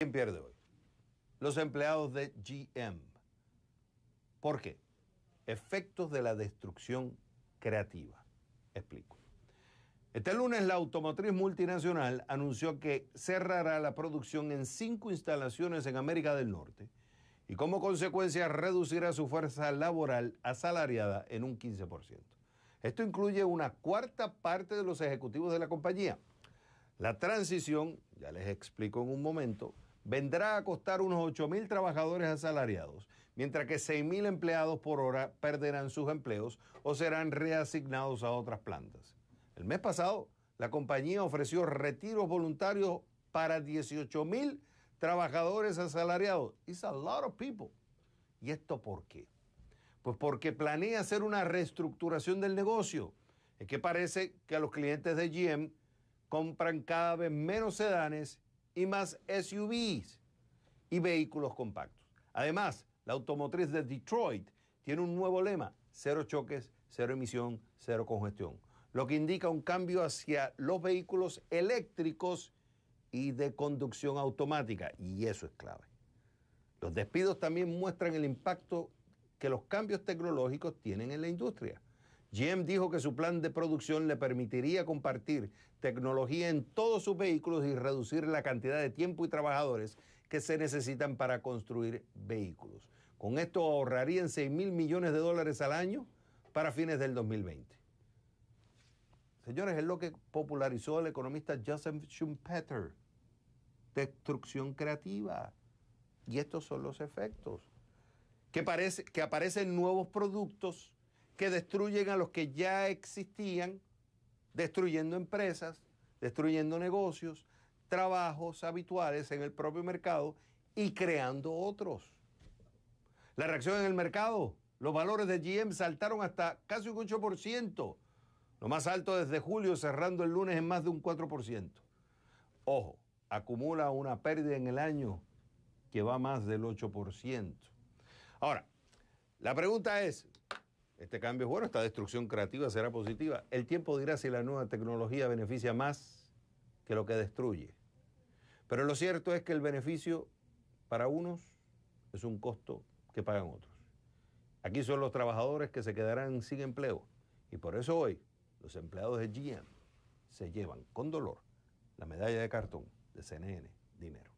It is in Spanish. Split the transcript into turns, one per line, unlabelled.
¿Quién pierde hoy? Los empleados de GM. ¿Por qué? Efectos de la destrucción creativa. Explico. Este lunes la automotriz multinacional anunció que cerrará la producción en cinco instalaciones en América del Norte y como consecuencia reducirá su fuerza laboral asalariada en un 15%. Esto incluye una cuarta parte de los ejecutivos de la compañía. La transición, ya les explico en un momento, vendrá a costar unos 8.000 mil trabajadores asalariados, mientras que 6.000 mil empleados por hora perderán sus empleos o serán reasignados a otras plantas. El mes pasado, la compañía ofreció retiros voluntarios para 18.000 mil trabajadores asalariados. It's a lot of people. ¿Y esto por qué? Pues porque planea hacer una reestructuración del negocio. Es que parece que los clientes de GM compran cada vez menos sedanes y más SUVs y vehículos compactos. Además, la automotriz de Detroit tiene un nuevo lema, cero choques, cero emisión, cero congestión, lo que indica un cambio hacia los vehículos eléctricos y de conducción automática, y eso es clave. Los despidos también muestran el impacto que los cambios tecnológicos tienen en la industria. GM dijo que su plan de producción le permitiría compartir tecnología en todos sus vehículos y reducir la cantidad de tiempo y trabajadores que se necesitan para construir vehículos. Con esto ahorrarían 6 mil millones de dólares al año para fines del 2020. Señores, es lo que popularizó el economista Joseph Schumpeter. Destrucción creativa. Y estos son los efectos. Que, que aparecen nuevos productos que destruyen a los que ya existían, destruyendo empresas, destruyendo negocios, trabajos habituales en el propio mercado y creando otros. La reacción en el mercado, los valores de GM saltaron hasta casi un 8%, lo más alto desde julio, cerrando el lunes en más de un 4%. Ojo, acumula una pérdida en el año que va más del 8%. Ahora, la pregunta es, este cambio es bueno, esta destrucción creativa será positiva. El tiempo dirá si la nueva tecnología beneficia más que lo que destruye. Pero lo cierto es que el beneficio para unos es un costo que pagan otros. Aquí son los trabajadores que se quedarán sin empleo. Y por eso hoy los empleados de GM se llevan con dolor la medalla de cartón de CNN Dinero.